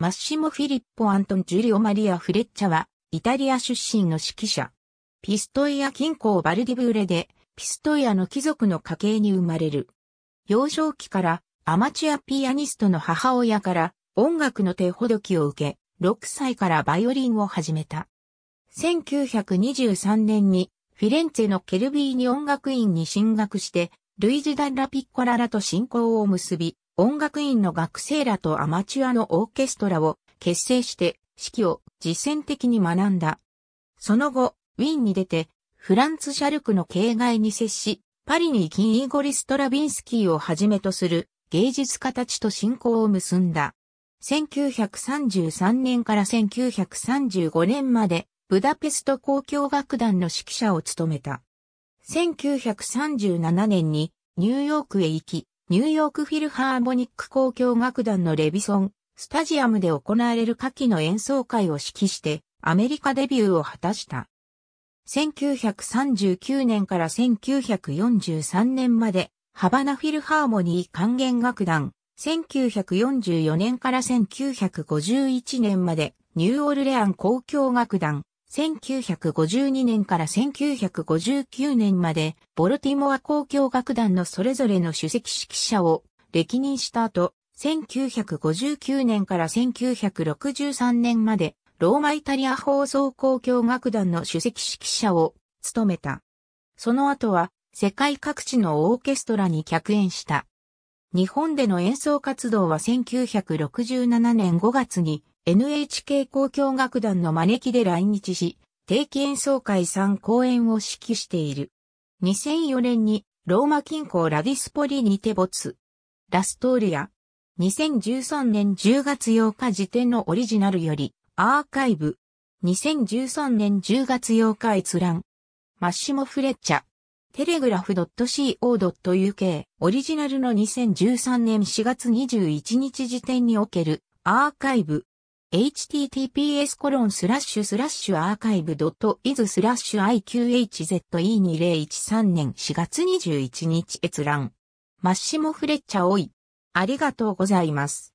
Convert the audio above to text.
マッシモ・フィリッポ・アントン・ジュリオ・マリア・フレッチャは、イタリア出身の指揮者。ピストイア近郊バルディブーレで、ピストイアの貴族の家系に生まれる。幼少期からアマチュアピアニストの母親から音楽の手ほどきを受け、6歳からバイオリンを始めた。1923年にフィレンツェのケルビーニ音楽院に進学して、ルイジ・ダン・ラ・ピッコララと親交を結び、音楽院の学生らとアマチュアのオーケストラを結成して指揮を実践的に学んだ。その後、ウィーンに出て、フランツ・シャルクの境外に接し、パリに行きイーゴリ・ストラビンスキーをはじめとする芸術家たちと親交を結んだ。1933年から1935年まで、ブダペスト交響楽団の指揮者を務めた。1937年にニューヨークへ行き、ニューヨークフィルハーモニック交響楽団のレビソン、スタジアムで行われる夏季の演奏会を指揮してアメリカデビューを果たした。1939年から1943年までハバナフィルハーモニー管弦楽団、1944年から1951年までニューオルレアン交響楽団、1952年から1959年まで、ボルティモア交響楽団のそれぞれの主席指揮者を歴任した後、1959年から1963年まで、ローマイタリア放送交響楽団の主席指揮者を務めた。その後は、世界各地のオーケストラに客演した。日本での演奏活動は1967年5月に NHK 交響楽団の招きで来日し、定期演奏会3公演を指揮している。2004年にローマ近郊ラディスポリにて没。ラストーリア。2013年10月8日時点のオリジナルよりアーカイブ。2013年10月8日閲覧。マッシモ・フレッチャ。テレグラフ .co.uk オリジナルの2013年4月21日時点におけるアーカイブ https コロンスラッシュスラッシュアーカイブドットイズスラッシュ IQHZE2013 年4月21日閲覧。マッシモ・フレッチャ・オい。ありがとうございます。